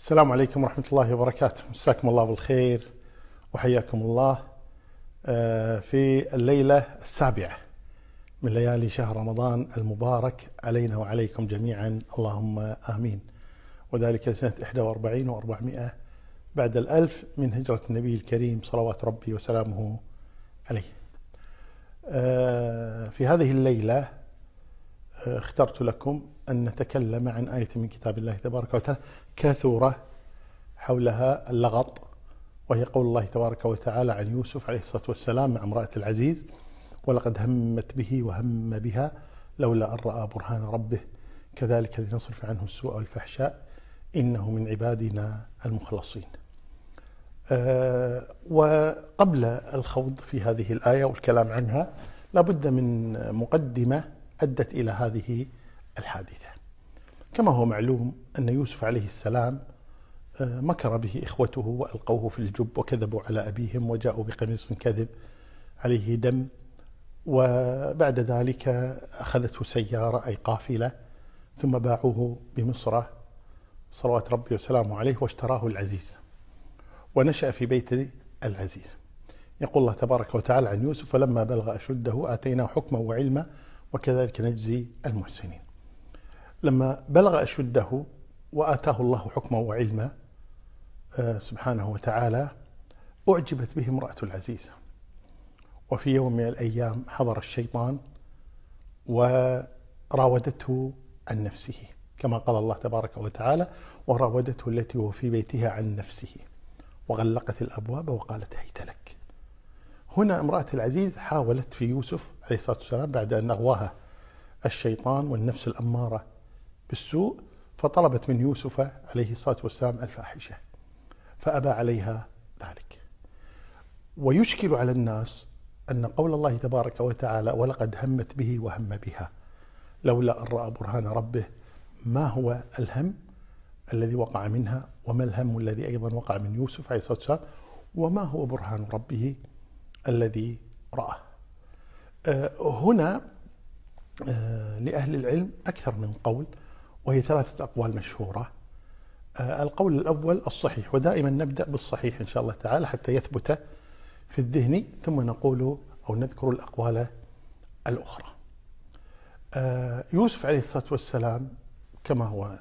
السلام عليكم ورحمة الله وبركاته مساكم الله بالخير وحياكم الله آه، في الليلة السابعة من ليالي شهر رمضان المبارك علينا وعليكم جميعا اللهم آمين وذلك سنة 41 و400 بعد الألف من هجرة النبي الكريم صلوات ربي وسلامه عليه آه، في هذه الليلة اخترت لكم أن نتكلم عن آية من كتاب الله تبارك وتعالى كثورة حولها اللغط وهي قول الله تبارك وتعالى عن يوسف عليه الصلاة والسلام مع امرأة العزيز ولقد همت به وهم بها لولا أن رأى برهان ربه كذلك لنصرف عنه السوء والفحشاء إنه من عبادنا المخلصين آه، وقبل الخوض في هذه الآية والكلام عنها لابد من مقدمة أدت إلى هذه الحادثة كما هو معلوم أن يوسف عليه السلام آه، مكر به إخوته وألقوه في الجب وكذبوا على أبيهم وجاءوا بقميص كذب عليه دم وبعد ذلك أخذته سيارة أي قافلة ثم باعوه بمصر صلوات ربي وسلامه عليه واشتراه العزيز ونشأ في بيت العزيز يقول الله تبارك وتعالى عن يوسف فلما بلغ أشده آتيناه حكما وعلما وكذلك نجزي المحسنين لما بلغ أشده وآتاه الله حكما وعلما آه، سبحانه وتعالى أعجبت به امرأة العزيز وفي يوم من الأيام حضر الشيطان وراودته عن نفسه كما قال الله تبارك وتعالى وراودته التي هو في بيتها عن نفسه وغلقت الأبواب وقالت هيت لك هنا امرأة العزيز حاولت في يوسف عليه الصلاة والسلام بعد أن أغواها الشيطان والنفس الأمارة بالسوء فطلبت من يوسف عليه الصلاة والسلام الفاحشة فأبى عليها ذلك ويشكل على الناس أن قول الله تبارك وتعالى ولقد همت به وهم بها لولا أن رأى برهان ربه ما هو الهم الذي وقع منها وما الهم الذي أيضا وقع من يوسف عليه الصلاة والسلام وما هو برهان ربه الذي رآه هنا آه، لأهل العلم أكثر من قول وهي ثلاثة أقوال مشهورة آه، القول الأول الصحيح ودائما نبدأ بالصحيح إن شاء الله تعالى حتى يثبت في الذهن ثم نقول أو نذكر الأقوال الأخرى آه، يوسف عليه الصلاة والسلام كما هو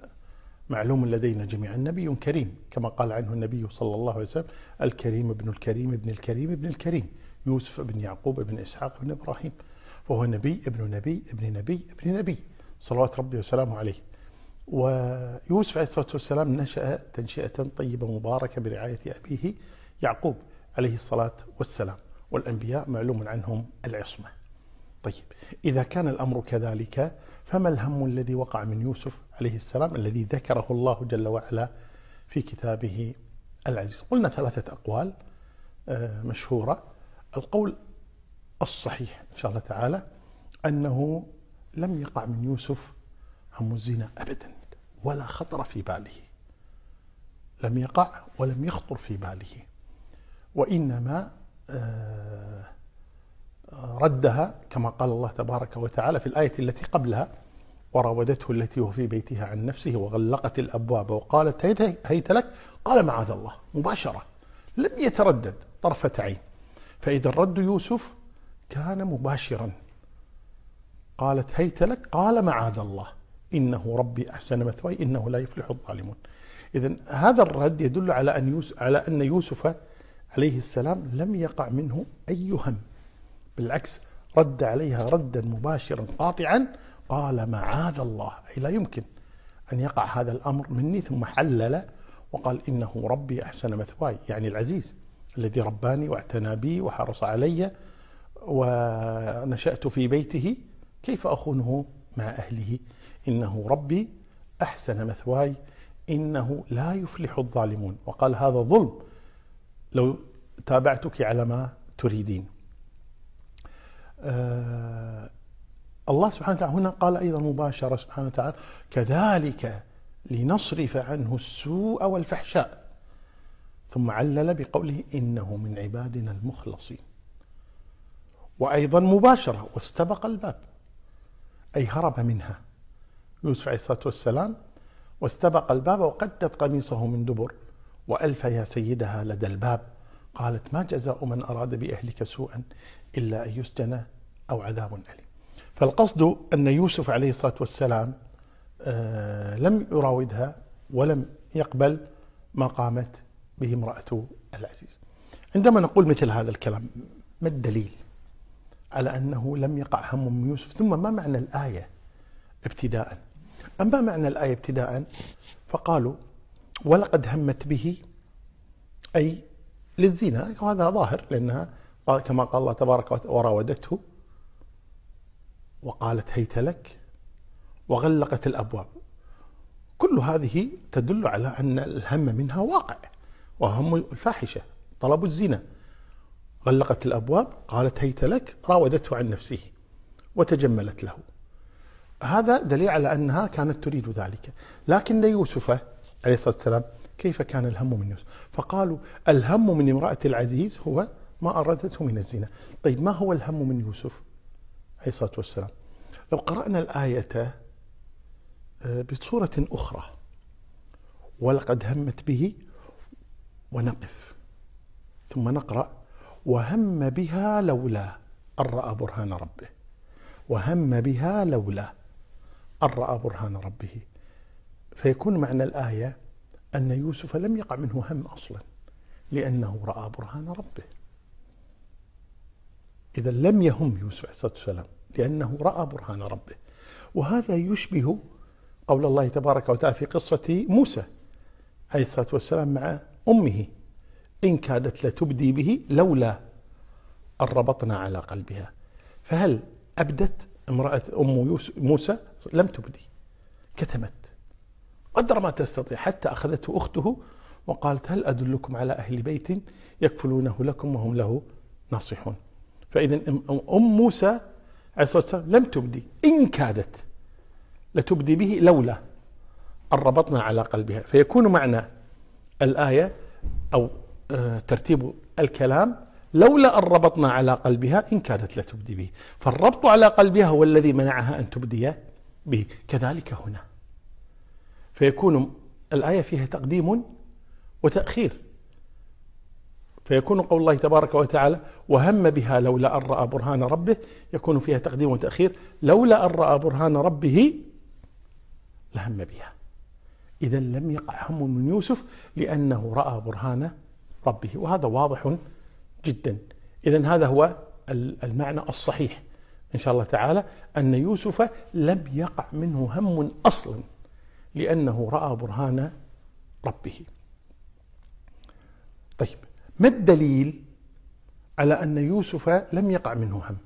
معلوم لدينا جميعا نبي كريم كما قال عنه النبي صلى الله عليه وسلم الكريم ابن الكريم ابن الكريم ابن الكريم يوسف بن يعقوب بن إسحاق بن إبراهيم وهو نبي ابن نبي ابن نبي ابن نبي صلوات ربي وسلامه عليه ويوسف عليه الصلاة والسلام نشأ تنشئة طيبة مباركة برعاية أبيه يعقوب عليه الصلاة والسلام والأنبياء معلوم عنهم العصمة طيب إذا كان الأمر كذلك فما الهم الذي وقع من يوسف عليه السلام الذي ذكره الله جل وعلا في كتابه العزيز قلنا ثلاثة أقوال آه، مشهورة القول الصحيح إن شاء الله تعالى أنه لم يقع من يوسف هم الزنا أبدا ولا خطر في باله لم يقع ولم يخطر في باله وإنما آه، ردها كما قال الله تبارك وتعالى في الآية التي قبلها وراودته التي هو في بيتها عن نفسه وغلقت الأبواب وقالت هيت لك قال معاذ الله مباشرة لم يتردد طرفة عين فإذا الرد يوسف كان مباشرا قالت هيت لك قال معاذ الله إنه ربي أحسن مثواي إنه لا يفلح الظالمون إذا هذا الرد يدل على أن يوسف على أن يوسف عليه السلام لم يقع منه أي هم بالعكس رد عليها ردا مباشرا قاطعا قال معاذ الله أي لا يمكن أن يقع هذا الأمر مني ثم حلل وقال إنه ربي أحسن مثواي يعني العزيز الذي رباني واعتنى بي وحرص علي ونشأت في بيته كيف أخونه مع أهله إنه ربي أحسن مثواي إنه لا يفلح الظالمون وقال هذا ظلم لو تابعتك على ما تريدين آه الله سبحانه وتعالى هنا قال أيضا مباشرة سبحانه وتعالى كذلك لنصرف عنه السوء والفحشاء ثم علل بقوله إنه من عبادنا المخلصين وأيضا مباشرة واستبق الباب أي هرب منها يوسف عليه الصلاة والسلام واستبق الباب وقدت قميصه من دبر وألف يا سيدها لدى الباب قالت ما جزاء من أراد بأهلك سوءا إلا أن يسجن أو عذاب أليم فالقصد أن يوسف عليه الصلاة والسلام آه، لم يراودها ولم يقبل ما قامت به امرأته العزيز عندما نقول مثل هذا الكلام ما الدليل على أنه لم يقع هم من يوسف ثم ما معنى الآية ابتداء أما معنى الآية ابتداء فقالوا ولقد همت به أي للزنا وهذا ظاهر لأنها كما قال الله تبارك وراودته وقالت هيت لك وغلقت الأبواب كل هذه تدل على أن الهم منها واقع وهم الفاحشة طلبوا الزنا غلقت الأبواب قالت هيت لك راودته عن نفسه وتجملت له هذا دليل على أنها كانت تريد ذلك لكن ليوسف عليه الصلاة والسلام كيف كان الهم من يوسف فقالوا الهم من امرأة العزيز هو ما أرادته من الزنا طيب ما هو الهم من يوسف عليه الصلاة والسلام لو قرأنا الآية آه، بصورة أخرى ولقد همت به ونقف ثم نقرأ وهم بها لولا أن رأى برهان ربه وهم بها لولا أن رأى برهان ربه فيكون معنى الآية أن يوسف لم يقع منه هم أصلا لأنه رأى برهان ربه إذا لم يهم يوسف عليه الصلاة والسلام لأنه رأى برهان ربه وهذا يشبه قول الله تبارك وتعالى في قصة موسى عليه الصلاة والسلام مع أمه إن كادت لتبدي به لولا أن ربطنا على قلبها فهل أبدت امرأة أم موسى لم تبدي كتمت قدر ما تستطيع حتى أخذته أخته وقالت هل أدلكم على أهل بيت يكفلونه لكم وهم له ناصحون فإذا أم موسى عليه الصلاة والسلام لم تبدي إن كادت لتبدي به لولا أن ربطنا على قلبها فيكون معنى الآية أو آه، ترتيب الكلام لولا أن ربطنا على قلبها إن كانت لتبدي به فالربط على قلبها هو الذي منعها أن تبدي به كذلك هنا فيكون الآية فيها تقديم وتأخير فيكون قول الله تبارك وتعالى وهم بها لولا أن رأى برهان ربه يكون فيها تقديم وتأخير لولا أن رأى برهان ربه لهم بها إذا لم يقع هم من يوسف لأنه رأى برهان ربه وهذا واضح جدا إذا هذا هو المعنى الصحيح إن شاء الله تعالى أن يوسف لم يقع منه هم أصلا لأنه رأى برهان ربه طيب ما الدليل على أن يوسف لم يقع منه هم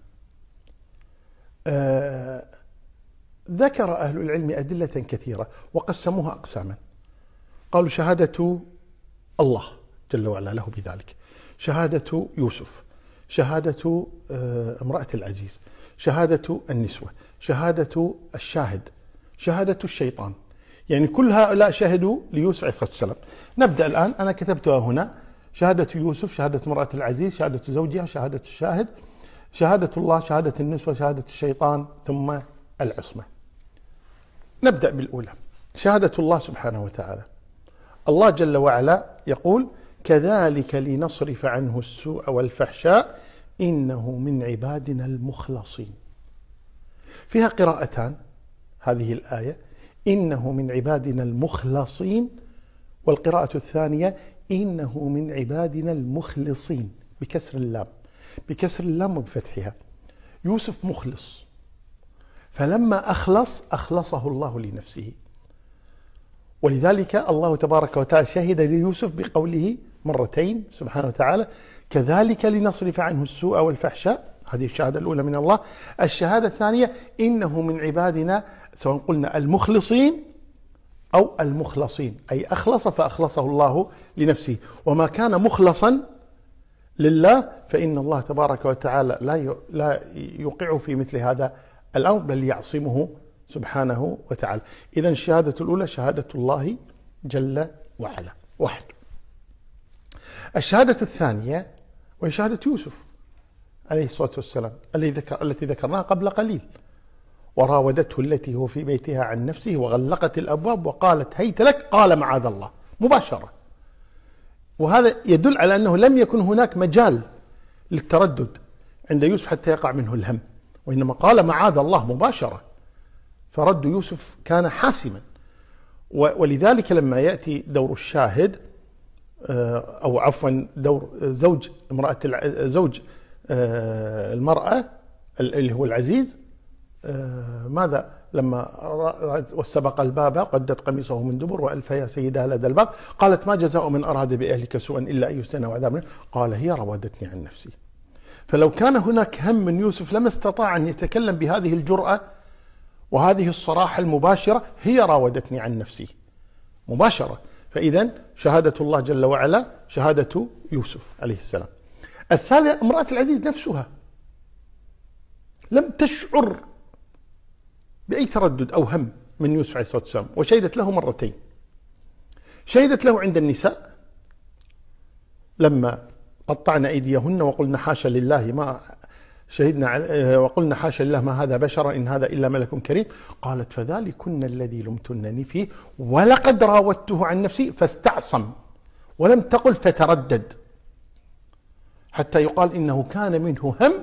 آه ذكر أهل العلم أدلة كثيرة وقسموها أقساما قالوا شهادة الله جل وعلا له بذلك شهادة يوسف شهادة آه، امرأة العزيز شهادة النسوة شهادة الشاهد شهادة الشيطان يعني كل هؤلاء شهدوا ليوسف عليه الصلاة والسلام نبدأ الآن أنا كتبتها هنا شهادة يوسف شهادة امرأة العزيز شهادة زوجها شهادة الشاهد شهادة الله شهادة النسوة شهادة الشيطان ثم العصمة نبدأ بالأولى شهادة الله سبحانه وتعالى الله جل وعلا يقول كذلك لنصرف عنه السوء والفحشاء إنه من عبادنا المخلصين فيها قراءتان هذه الآية إنه من عبادنا المخلصين والقراءة الثانية إنه من عبادنا المخلصين بكسر اللام بكسر اللام وبفتحها يوسف مخلص فلما أخلص أخلصه الله لنفسه ولذلك الله تبارك وتعالى شهد ليوسف بقوله مرتين سبحانه وتعالى كذلك لنصرف عنه السوء والفحشاء هذه الشهادة الأولى من الله الشهادة الثانية إنه من عبادنا سواء قلنا المخلصين أو المخلصين أي أخلص فأخلصه الله لنفسه وما كان مخلصا لله فإن الله تبارك وتعالى لا لا يوقعه في مثل هذا الأمر بل يعصمه سبحانه وتعالى إذا الشهادة الأولى شهادة الله جل وعلا واحد الشهادة الثانية وهي شهادة يوسف عليه الصلاة والسلام التي ذكر التي ذكرناها قبل قليل وراودته التي هو في بيتها عن نفسه وغلقت الأبواب وقالت هيت لك قال معاذ الله مباشرة وهذا يدل على أنه لم يكن هناك مجال للتردد عند يوسف حتى يقع منه الهم وإنما قال معاذ الله مباشرة فرد يوسف كان حاسما ولذلك لما يأتي دور الشاهد آه، أو عفوا دور زوج امرأة زوج آه، المرأة اللي هو العزيز آه، ماذا لما واستبق الباب قدت قميصه من دبر والف يا سيدها لدى الباب قالت ما جزاء من اراد باهلك سوءا الا ان يسجن وعذاب قال هي راودتني عن نفسي فلو كان هناك هم من يوسف لما استطاع أن يتكلم بهذه الجرأة وهذه الصراحة المباشرة هي راودتني عن نفسي مباشرة فإذا شهادة الله جل وعلا شهادة يوسف عليه السلام الثالثة امرأة العزيز نفسها لم تشعر بأي تردد أو هم من يوسف عليه الصلاة والسلام وشهدت له مرتين شهدت له عند النساء لما قطعنا ايديهن وقلنا حاشا لله ما شهدنا آه، وقلنا حاشا لله ما هذا بشر ان هذا الا ملك كريم قالت فذلكن الذي لمتنني فيه ولقد راودته عن نفسي فاستعصم ولم تقل فتردد حتى يقال انه كان منه هم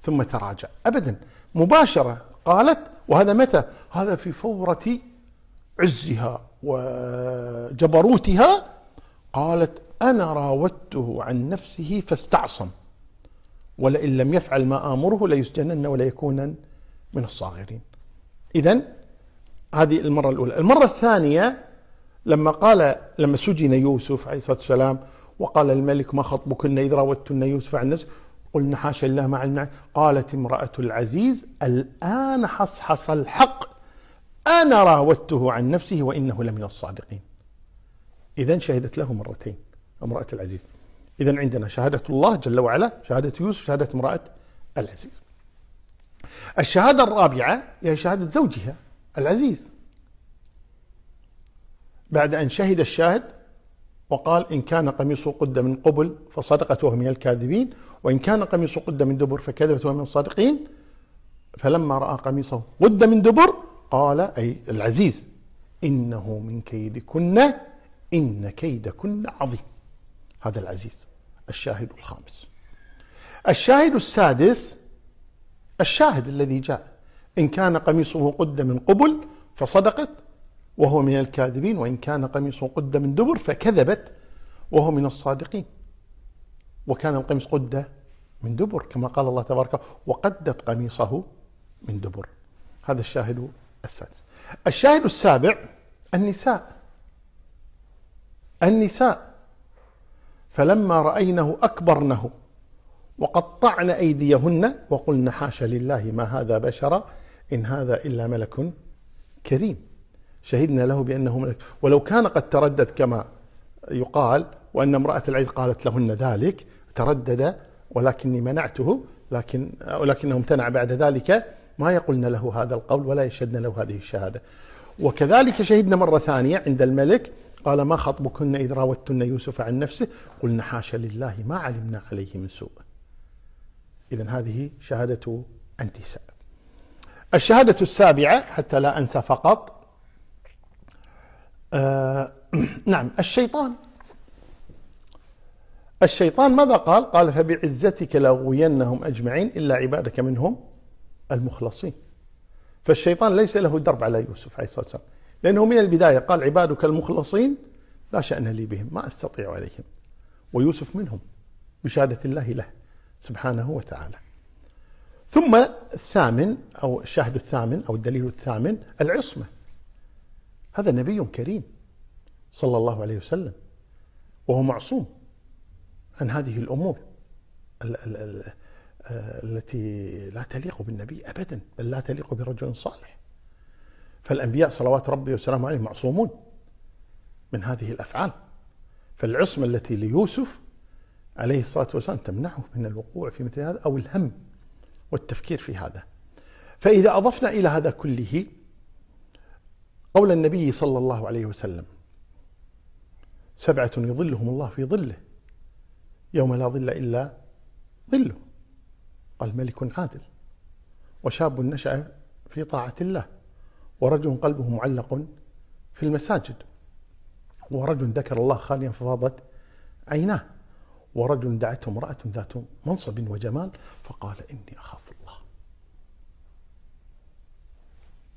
ثم تراجع ابدا مباشره قالت وهذا متى؟ هذا في فوره عزها وجبروتها قالت أنا راودته عن نفسه فاستعصم ولئن لم يفعل ما آمره ليسجنن وليكونن من الصاغرين إذا هذه المرة الأولى المرة الثانية لما قال لما سجن يوسف عليه الصلاة والسلام وقال الملك ما خطبكن إذ راودتن يوسف عن نفسه قلنا حاشا الله ما علمنا قالت امرأة العزيز الآن حصحص الحق أنا راودته عن نفسه وإنه لمن الصادقين إذا شهدت له مرتين امرأة العزيز إذا عندنا شهادة الله جل وعلا شهادة يوسف شهادة امرأة العزيز الشهادة الرابعة هي شهادة زوجها العزيز بعد أن شهد الشاهد وقال إن كان قميصه قد من قبل فصدقت وهو من الكاذبين وإن كان قميصه قد من دبر فكذبت وهو من الصادقين فلما رأى قميصه قد من دبر قال أي العزيز إنه من كيدكن إن كيدكن عظيم هذا العزيز الشاهد الخامس الشاهد السادس الشاهد الذي جاء إن كان قميصه قد من قبل فصدقت وهو من الكاذبين وإن كان قميصه قد من دبر فكذبت وهو من الصادقين وكان القميص قد من دبر كما قال الله تبارك وقدت قميصه من دبر هذا الشاهد السادس الشاهد السابع النساء النساء فلما رأينه أكبرنه وقطعن أيديهن وقلن حاش لله ما هذا بشرا إن هذا إلا ملك كريم شهدنا له بأنه ملك ولو كان قد تردد كما يقال وأن امرأة العيد قالت لهن ذلك تردد ولكني منعته لكن ولكنه امتنع بعد ذلك ما يقولن له هذا القول ولا يشهدن له هذه الشهادة وكذلك شهدنا مرة ثانية عند الملك قال ما خطبكن إذ راوتن يوسف عن نفسه قلنا حاشا لله ما علمنا عليه من سوء إذا هذه شهادة أنتساء الشهادة السابعة حتى لا أنسى فقط آه نعم الشيطان الشيطان ماذا قال؟ قال فبعزتك لاغوينهم اجمعين الا عبادك منهم المخلصين. فالشيطان ليس له درب على يوسف عليه الصلاه والسلام، لأنه من البداية قال عبادك المخلصين لا شأن لي بهم ما أستطيع عليهم ويوسف منهم بشهادة الله له سبحانه وتعالى ثم الثامن أو الشاهد الثامن أو الدليل الثامن العصمة هذا نبي كريم صلى الله عليه وسلم وهو معصوم عن هذه الأمور آه، التي لا تليق بالنبي أبدا بل لا تليق برجل صالح فالأنبياء صلوات ربي وسلامه عليهم معصومون من هذه الأفعال فالعصمة التي ليوسف عليه الصلاة والسلام تمنعه من الوقوع في مثل هذا أو الهم والتفكير في هذا فإذا أضفنا إلى هذا كله قول النبي صلى الله عليه وسلم سبعة يظلهم الله في ظله يوم لا ظل إلا ظله قال ملك عادل وشاب نشأ في طاعة الله ورجل قلبه معلق في المساجد ورجل ذكر الله خاليا ففاضت عيناه ورجل دعته امرأة ذات منصب وجمال فقال إني أخاف الله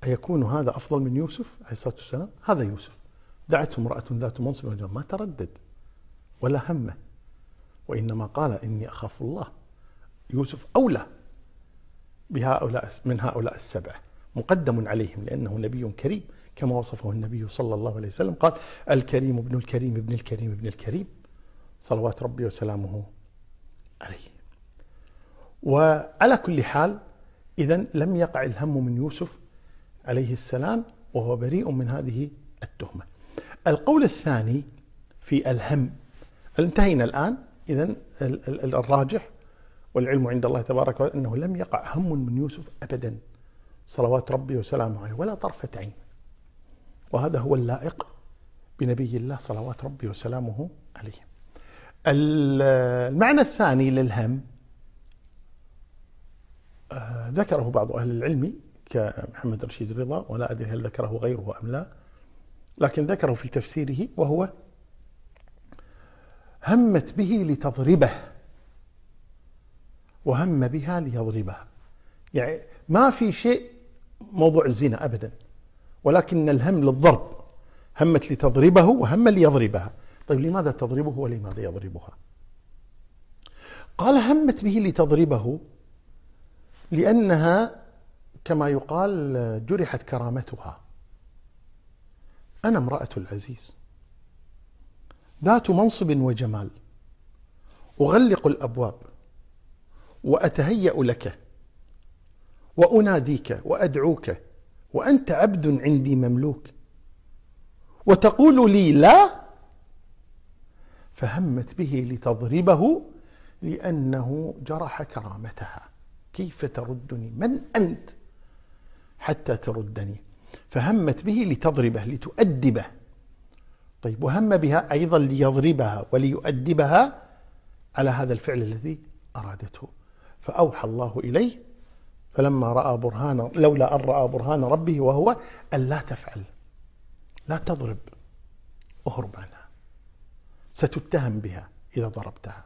أيكون هذا أفضل من يوسف عليه الصلاة والسلام هذا يوسف دعته امرأة ذات منصب وجمال ما تردد ولا همه وإنما قال إني أخاف الله يوسف أولى بهؤلاء من هؤلاء السبعة مقدم عليهم لأنه نبي كريم كما وصفه النبي صلى الله عليه وسلم قال الكريم ابن الكريم ابن الكريم ابن الكريم صلوات ربي وسلامه عليه وعلى كل حال إذا لم يقع الهم من يوسف عليه السلام وهو بريء من هذه التهمة القول الثاني في الهم انتهينا الآن إذا الراجح والعلم عند الله تبارك وتعالى أنه لم يقع هم من يوسف أبدا صلوات ربي وسلامه عليه ولا طرفة عين وهذا هو اللائق بنبي الله صلوات ربي وسلامه عليه المعنى الثاني للهم آه، ذكره بعض أهل العلم كمحمد رشيد الرضا ولا أدري هل ذكره غيره أم لا لكن ذكره في تفسيره وهو همت به لتضربه وهم بها ليضربها يعني ما في شيء موضوع الزنا أبدا ولكن الهم للضرب همت لتضربه وهم ليضربها طيب لماذا تضربه ولماذا يضربها قال همت به لتضربه لأنها كما يقال جرحت كرامتها أنا امرأة العزيز ذات منصب وجمال أغلق الأبواب وأتهيأ لك وأناديك وأدعوك وأنت عبد عندي مملوك وتقول لي لا فهمت به لتضربه لأنه جرح كرامتها كيف تردني من أنت حتى تردني فهمت به لتضربه لتؤدبه طيب وهم بها أيضا ليضربها وليؤدبها على هذا الفعل الذي أرادته فأوحى الله إليه فلما رأى برهان لولا أن رأى برهان ربه وهو أن لا تفعل لا تضرب اهرب عنها ستتهم بها إذا ضربتها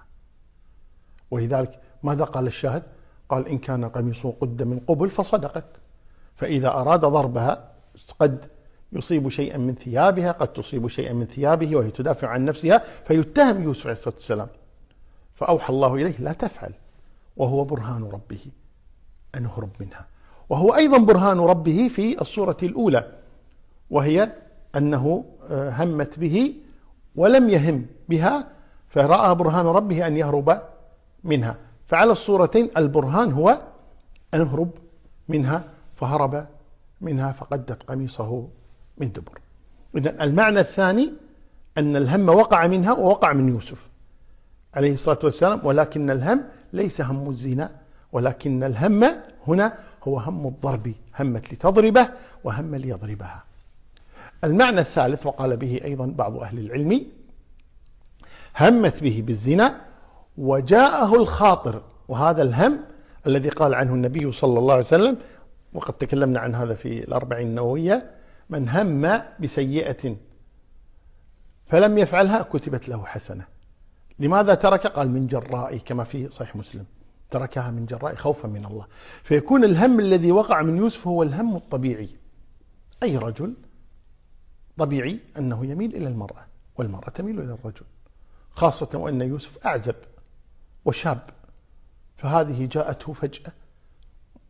ولذلك ماذا قال الشاهد قال إن كان قميصه قد من قبل فصدقت فإذا أراد ضربها قد يصيب شيئا من ثيابها قد تصيب شيئا من ثيابه وهي تدافع عن نفسها فيتهم يوسف عليه الصلاة والسلام فأوحى الله إليه لا تفعل وهو برهان ربه أن منها وهو أيضا برهان ربه في الصورة الأولى وهي أنه آه، همت به ولم يهم بها فرأى برهان ربه أن يهرب منها فعلى الصورتين البرهان هو أن يهرب منها فهرب منها فقدت قميصه من دبر إذا المعنى الثاني أن الهم وقع منها ووقع من يوسف عليه الصلاة والسلام ولكن الهم ليس هم الزنا ولكن الهم هنا هو هم الضرب همت لتضربه وهم ليضربها المعنى الثالث وقال به أيضا بعض أهل العلم همت به بالزنا وجاءه الخاطر وهذا الهم الذي قال عنه النبي صلى الله عليه وسلم وقد تكلمنا عن هذا في الأربعين النووية من هم بسيئة فلم يفعلها كتبت له حسنة لماذا ترك قال من جراء كما في صحيح مسلم تركها من جراء خوفا من الله فيكون الهم الذي وقع من يوسف هو الهم الطبيعي أي رجل طبيعي أنه يميل إلى المرأة والمرأة تميل إلى الرجل خاصة وأن يوسف أعزب وشاب فهذه جاءته فجأة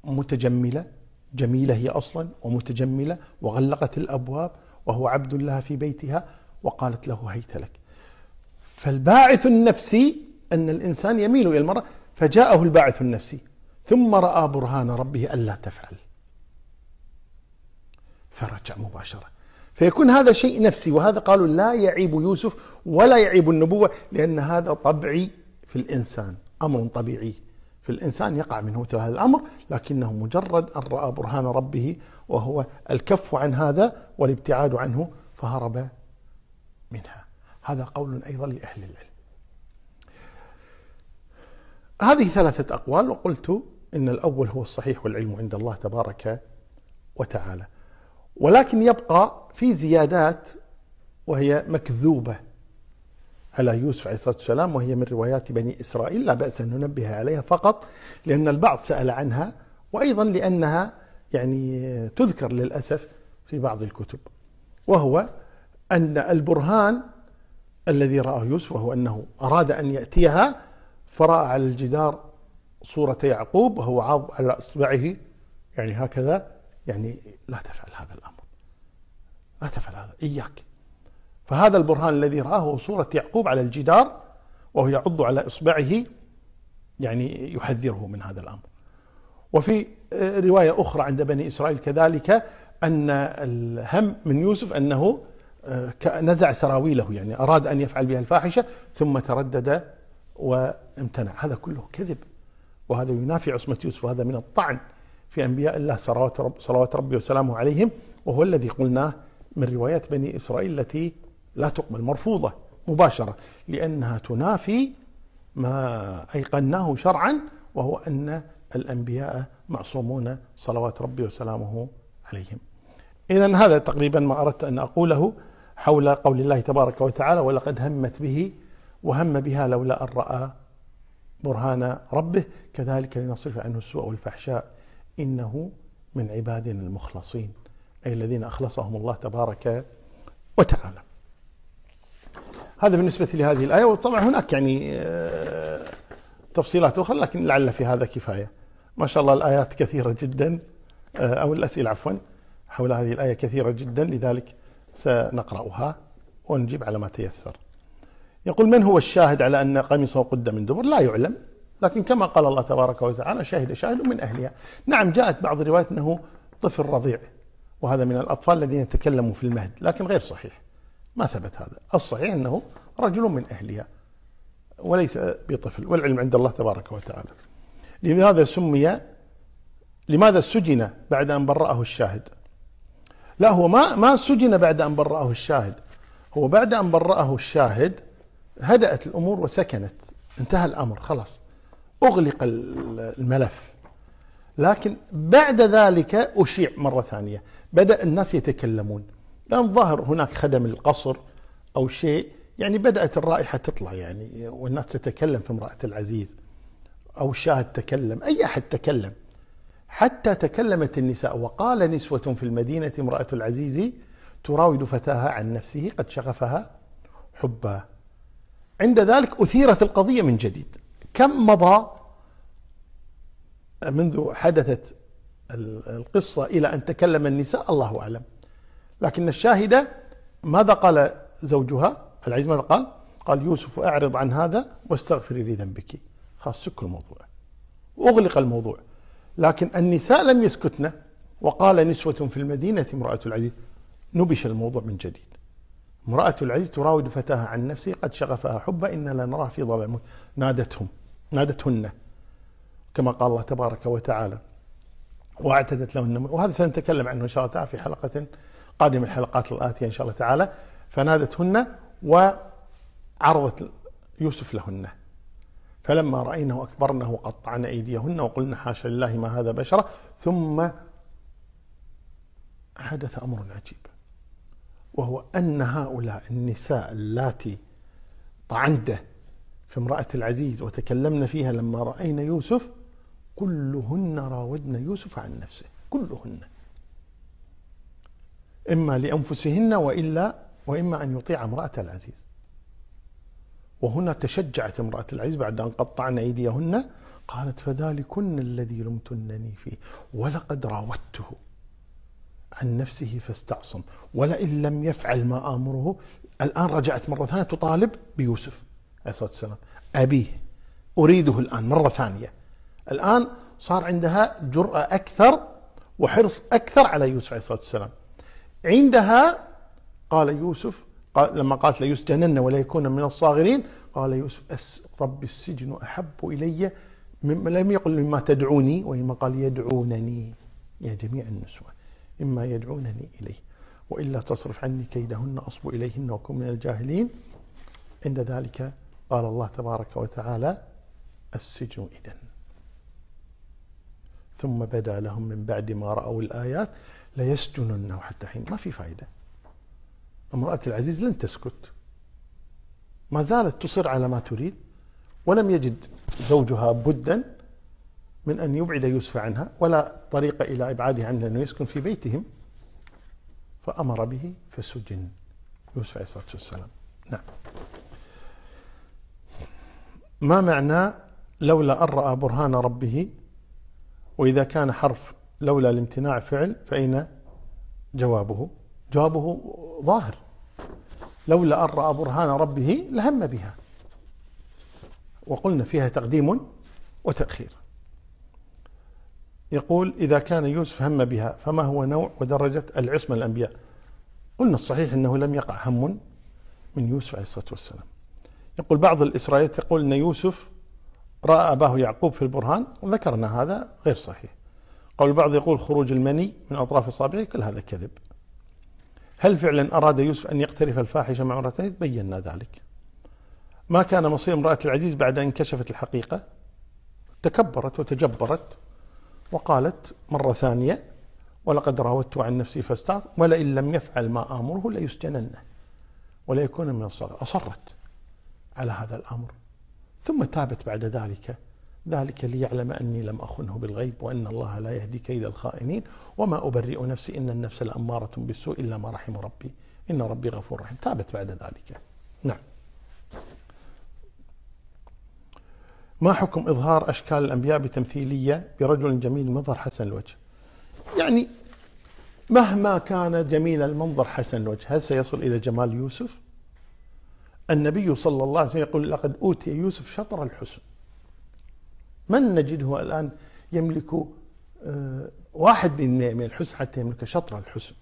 متجملة جميلة هي أصلا ومتجملة وغلقت الأبواب وهو عبد لها في بيتها وقالت له هيت لك فالباعث النفسي أن الإنسان يميل إلى المرأة فجاءه الباعث النفسي ثم رأى برهان ربه ألا تفعل فرجع مباشرة فيكون هذا شيء نفسي وهذا قالوا لا يعيب يوسف ولا يعيب النبوة لأن هذا طبعي في الإنسان أمر طبيعي في الإنسان يقع منه مثل هذا الأمر لكنه مجرد أن رأى برهان ربه وهو الكف عن هذا والابتعاد عنه فهرب منها هذا قول أيضا لأهل العلم هذه ثلاثة أقوال وقلت إن الأول هو الصحيح والعلم عند الله تبارك وتعالى ولكن يبقى في زيادات وهي مكذوبة على يوسف عليه الصلاة والسلام وهي من روايات بني إسرائيل لا بأس أن ننبه عليها فقط لأن البعض سأل عنها وأيضا لأنها يعني تذكر للأسف في بعض الكتب وهو أن البرهان الذي رآه يوسف وهو أنه أراد أن يأتيها فرأى على الجدار صورة يعقوب وهو عض على إصبعه يعني هكذا يعني لا تفعل هذا الأمر لا تفعل هذا إياك فهذا البرهان الذي رآه هو صورة يعقوب على الجدار وهو يعض على إصبعه يعني يحذره من هذا الأمر وفي آه، رواية أخرى عند بني إسرائيل كذلك أن الهم من يوسف أنه آه، نزع سراويله يعني أراد أن يفعل بها الفاحشة ثم تردد وامتنع هذا كله كذب وهذا ينافي عصمة يوسف وهذا من الطعن في أنبياء الله صلوات, رب صلوات ربي وسلامه عليهم وهو الذي قلناه من روايات بني إسرائيل التي لا تقبل مرفوضة مباشرة لأنها تنافي ما أيقناه شرعا وهو أن الأنبياء معصومون صلوات ربي وسلامه عليهم إذا هذا تقريبا ما أردت أن أقوله حول قول الله تبارك وتعالى ولقد همت به وهم بها لولا أن رأى برهان ربه كذلك لنصرف عنه السوء والفحشاء إنه من عبادنا المخلصين أي الذين أخلصهم الله تبارك وتعالى هذا بالنسبة لهذه الآية وطبعا هناك يعني آه، تفصيلات أخرى لكن لعل في هذا كفاية ما شاء الله الآيات كثيرة جدا آه، أو الأسئلة عفوا حول هذه الآية كثيرة جدا لذلك سنقرأها ونجيب على ما تيسر يقول من هو الشاهد على أن قميصه قد من دبر لا يعلم لكن كما قال الله تبارك وتعالى شهد شاهد من أهلها نعم جاءت بعض الروايات أنه طفل رضيع وهذا من الأطفال الذين تكلموا في المهد لكن غير صحيح ما ثبت هذا الصحيح أنه رجل من أهلها وليس بطفل والعلم عند الله تبارك وتعالى لماذا سمي لماذا سجن بعد أن برأه الشاهد لا هو ما ما سجن بعد أن برأه الشاهد هو بعد أن برأه الشاهد هدأت الأمور وسكنت انتهى الأمر خلاص أغلق الملف لكن بعد ذلك أشيع مرة ثانية بدأ الناس يتكلمون لأن ظهر هناك خدم القصر أو شيء يعني بدأت الرائحة تطلع يعني والناس تتكلم في امرأة العزيز أو الشاهد تكلم أي أحد تكلم حتى تكلمت النساء وقال نسوة في المدينة امرأة العزيز تراود فتاها عن نفسه قد شغفها حبا عند ذلك أثيرت القضية من جديد كم مضى منذ حدثت القصة إلى أن تكلم النساء الله أعلم لكن الشاهدة ماذا قال زوجها العزيز ماذا قال قال يوسف أعرض عن هذا واستغفري لذنبك خلاص سكر الموضوع أغلق الموضوع لكن النساء لم يسكتن وقال نسوة في المدينة امرأة العزيز نبش الموضوع من جديد امرأة العزيز تراود فتاها عن نفسه قد شغفها حبا إنا لنراه في ضلال نادتهم نادتهن كما قال الله تبارك وتعالى واعتدت لهن وهذا سنتكلم عنه إن شاء الله تعالى في حلقة قادمة الحلقات الآتية إن شاء الله تعالى فنادتهن وعرضت يوسف لهن فلما رأينه أكبرنه قطعن أيديهن وقلن حاشا لله ما هذا بشرا ثم حدث أمر عجيب وهو أن هؤلاء النساء اللاتي طعنت في امرأة العزيز وتكلمنا فيها لما رأينا يوسف كلهن راودن يوسف عن نفسه كلهن إما لأنفسهن وإلا وإما أن يطيع امرأة العزيز وهنا تشجعت امرأة العزيز بعد أن قطعن أيديهن قالت فذلكن الذي لمتنني فيه ولقد راودته عن نفسه فاستعصم ولئن لم يفعل ما آمره الآن رجعت مرة ثانية تطالب بيوسف عليه الصلاة والسلام أبيه أريده الآن مرة ثانية الآن صار عندها جرأة أكثر وحرص أكثر على يوسف عليه الصلاة والسلام عندها قال يوسف قال لما قالت ليسجنن ولا يكون من الصاغرين قال يوسف أس رب السجن أحب إلي لم يقل مما تدعوني وإنما قال يدعونني يا جميع النسوة مما يدعونني إليه وإلا تصرف عني كيدهن أصب إليهن وكن من الجاهلين عند ذلك قال الله تبارك وتعالى السجن إذن ثم بدا لهم من بعد ما رأوا الآيات ليسجننه حتى حين ما في فائدة امرأة العزيز لن تسكت ما زالت تصر على ما تريد ولم يجد زوجها بدا من أن يبعد يوسف عنها ولا طريق إلى إبعاده عنها أنه يسكن في بيتهم فأمر به فسجن يوسف عليه الصلاة والسلام نعم ما معنى لولا أن رأى برهان ربه وإذا كان حرف لولا الامتناع فعل فأين جوابه جوابه ظاهر لولا أن رأى برهان ربه لهم بها وقلنا فيها تقديم وتأخير يقول إذا كان يوسف هم بها فما هو نوع ودرجة العصمة الأنبياء قلنا الصحيح أنه لم يقع هم من يوسف عليه الصلاة والسلام يقول بعض الإسرائيليات تقول أن يوسف رأى أباه يعقوب في البرهان وذكرنا هذا غير صحيح قول البعض يقول خروج المني من أطراف إصابعه كل هذا كذب هل فعلا أراد يوسف أن يقترف الفاحشة مع امرأته بينا ذلك ما كان مصير امرأة العزيز بعد أن كشفت الحقيقة تكبرت وتجبرت وقالت مرة ثانية ولقد راودت عن نفسي فاستعظ ولئن لم يفعل ما آمره ليسجننه يكون من الصغر أصرت على هذا الأمر ثم تابت بعد ذلك ذلك ليعلم أني لم أخنه بالغيب وأن الله لا يهدي كيد الخائنين وما أبرئ نفسي إن النفس لأمارة بالسوء إلا ما رحم ربي إن ربي غفور رحيم تابت بعد ذلك نعم ما حكم إظهار أشكال الأنبياء بتمثيلية برجل جميل المنظر حسن الوجه يعني مهما كان جميل المنظر حسن الوجه هل سيصل إلى جمال يوسف النبي صلى الله عليه وسلم يقول لقد أوتي يوسف شطر الحسن من نجده الآن يملك آه، واحد من الحسن حتى يملك شطر الحسن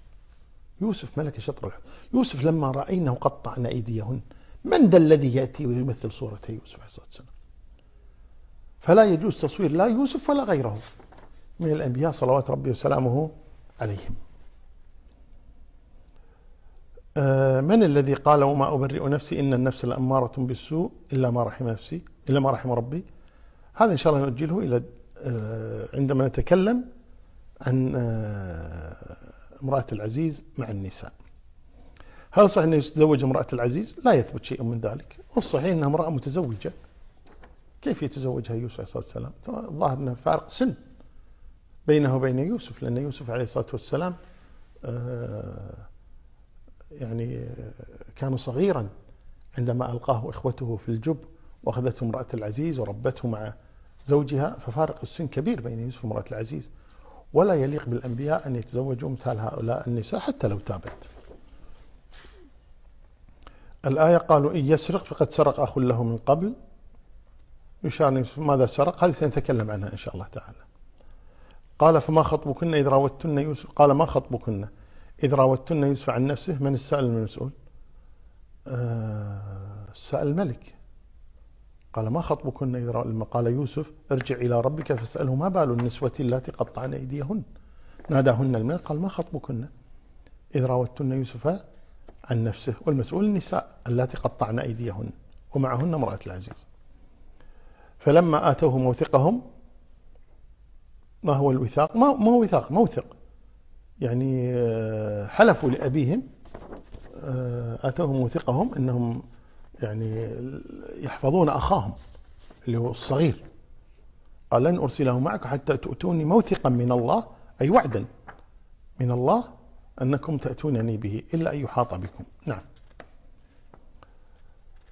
يوسف ملك شطر الحسن يوسف لما رأينه قطعنا أيديهن من ذا الذي يأتي ويمثل صورة يوسف عليه الصلاة والسلام فلا يجوز تصوير لا يوسف ولا غيره من الأنبياء صلوات ربي وسلامه عليهم آه، من الذي قال وما أبرئ نفسي إن النفس لأمارة بالسوء إلا ما رحم نفسي إلا ما رحم ربي هذا إن شاء الله نؤجله إلى آه، عندما نتكلم عن آه، امرأة العزيز مع النساء هل صحيح أنه يتزوج امرأة العزيز؟ لا يثبت شيء من ذلك والصحيح أنها امرأة متزوجة كيف يتزوجها يوسف عليه الصلاة والسلام الظاهر أنه فارق سن بينه وبين يوسف لأن يوسف عليه الصلاة والسلام آه، يعني آه، كان صغيرا عندما ألقاه إخوته في الجب وأخذته امرأة العزيز وربته مع زوجها ففارق السن كبير بين يوسف وامرأة العزيز ولا يليق بالأنبياء أن يتزوجوا مثال هؤلاء النساء حتى لو تابت الآية قالوا إن يسرق فقد سرق أخ له من قبل يشار ماذا سرق هذه سنتكلم عنها إن شاء الله تعالى قال فما خطبكن إذ راوتن يوسف قال ما خطبكن إذ راوتن يوسف عن نفسه من السائل المسؤول آه السائل الملك قال ما خطبكن إذ لما قال يوسف ارجع إلى ربك فاسأله ما بال النسوة اللاتي قطعن أيديهن ناداهن الملك قال ما خطبكن إذ راوتن يوسف عن نفسه والمسؤول النساء اللاتي قطعن أيديهن ومعهن امرأة العزيز فلما آتوه موثقهم ما هو الوثاق ما, ما هو وثاق موثق يعني آه، حلفوا لأبيهم آه، آتوهم موثقهم أنهم يعني يحفظون أخاهم اللي هو الصغير قال لن أرسله معك حتى تؤتوني موثقا من الله أي وعدا من الله أنكم تأتونني به إلا أن يحاط بكم نعم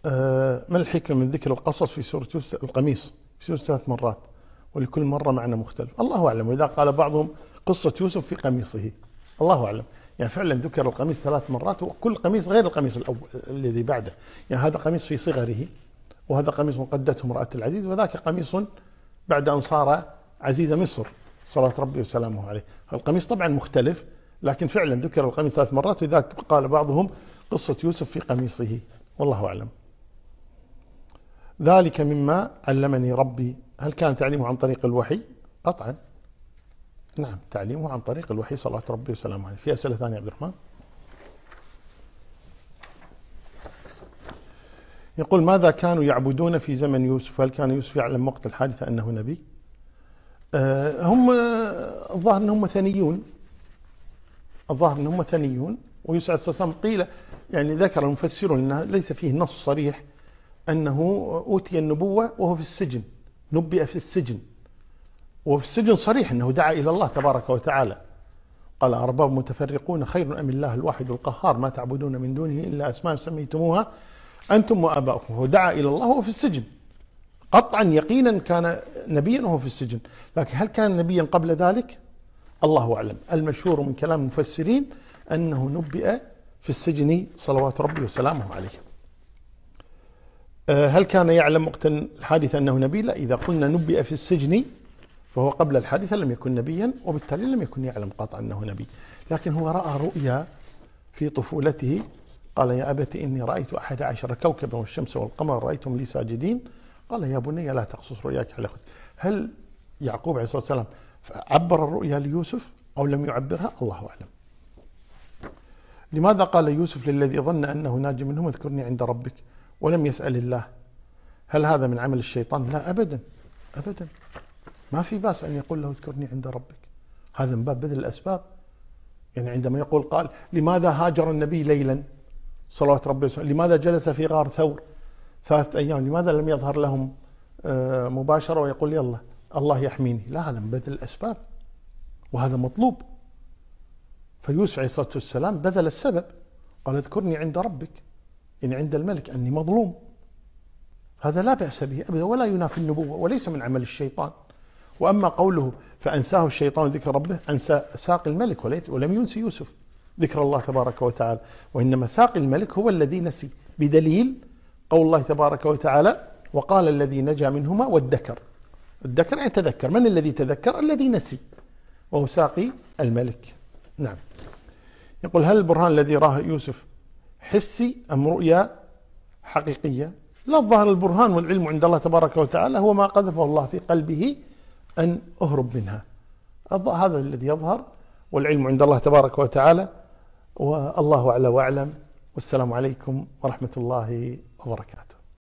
آه، ما الحكمة من ذكر القصص في سورة القميص في سورة ثلاث مرات ولكل مرة معنى مختلف الله أعلم وإذا قال بعضهم قصة يوسف في قميصه الله أعلم يعني فعلا ذكر القميص ثلاث مرات وكل قميص غير القميص الأول الذي بعده يعني هذا قميص في صغره وهذا قميص قدته امرأة العزيز وذاك قميص بعد أن صار عزيز مصر صلوات ربي وسلامه عليه القميص طبعا مختلف لكن فعلا ذكر القميص ثلاث مرات وذاك قال بعضهم قصة يوسف في قميصه والله أعلم ذلك مما علمني ربي هل كان تعليمه عن طريق الوحي قطعا نعم تعليمه عن طريق الوحي صلى ربي وسلامه عليه في أسئلة ثانية عبد الرحمن يقول ماذا كانوا يعبدون في زمن يوسف هل كان يوسف يعلم وقت الحادثة أنه نبي آه، هم الظاهر أنهم ثنيون الظاهر أنهم ثنيون ويوسف عليه السلام قيل يعني ذكر المفسرون أنه ليس فيه نص صريح أنه أوتي النبوة وهو في السجن نبئ في السجن وفي السجن صريح أنه دعا إلى الله تبارك وتعالى قال أرباب متفرقون خير أم الله الواحد القهار ما تعبدون من دونه إلا أسماء سميتموها أنتم وآباؤكم هو دعا إلى الله وهو في السجن قطعا يقينا كان نبيا وهو في السجن لكن هل كان نبيا قبل ذلك الله أعلم المشهور من كلام المفسرين أنه نبئ في السجن صلوات ربي وسلامه عليه آه، هل كان يعلم وقت الحادثة أنه نبي لا إذا قلنا نبئ في السجن فهو قبل الحادثة لم يكن نبيا وبالتالي لم يكن يعلم قطعا أنه نبي لكن هو رأى رؤيا في طفولته قال يا أبت إني رأيت أحد عشر كوكبا والشمس والقمر رأيتهم لي ساجدين قال يا بني لا تقصص رؤياك على أخوك هل يعقوب عليه الصلاة والسلام عبر الرؤيا ليوسف أو لم يعبرها الله أعلم لماذا قال يوسف للذي ظن أنه ناجي منهم اذكرني عند ربك ولم يسأل الله هل هذا من عمل الشيطان؟ لا أبدا أبدا ما في بأس أن يقول له اذكرني عند ربك هذا من باب بذل الأسباب يعني عندما يقول قال لماذا هاجر النبي ليلا صلوات ربي وسلم لماذا جلس في غار ثور ثلاثة أيام لماذا لم يظهر لهم آه، مباشرة ويقول يلا الله يحميني لا هذا من بذل الأسباب وهذا مطلوب فيوسف عليه الصلاة والسلام بذل السبب قال اذكرني عند ربك يعني عند الملك أني مظلوم هذا لا بأس به أبدا ولا ينافي النبوة وليس من عمل الشيطان وأما قوله فأنساه الشيطان ذكر ربه أنسى ساق الملك وليس ولم ينس يوسف ذكر الله تبارك وتعالى وإنما ساق الملك هو الذي نسي بدليل قول الله تبارك وتعالى وقال الذي نجا منهما والذكر الذكر يعني تذكر من الذي تذكر الذي نسي وهو ساقي الملك نعم يقول هل البرهان الذي راه يوسف حسي أم رؤيا حقيقية لا الظاهر البرهان والعلم عند الله تبارك وتعالى هو ما قذفه الله في قلبه أن أهرب منها هذا الذي يظهر والعلم عند الله تبارك وتعالى والله أعلى وأعلم والسلام عليكم ورحمة الله وبركاته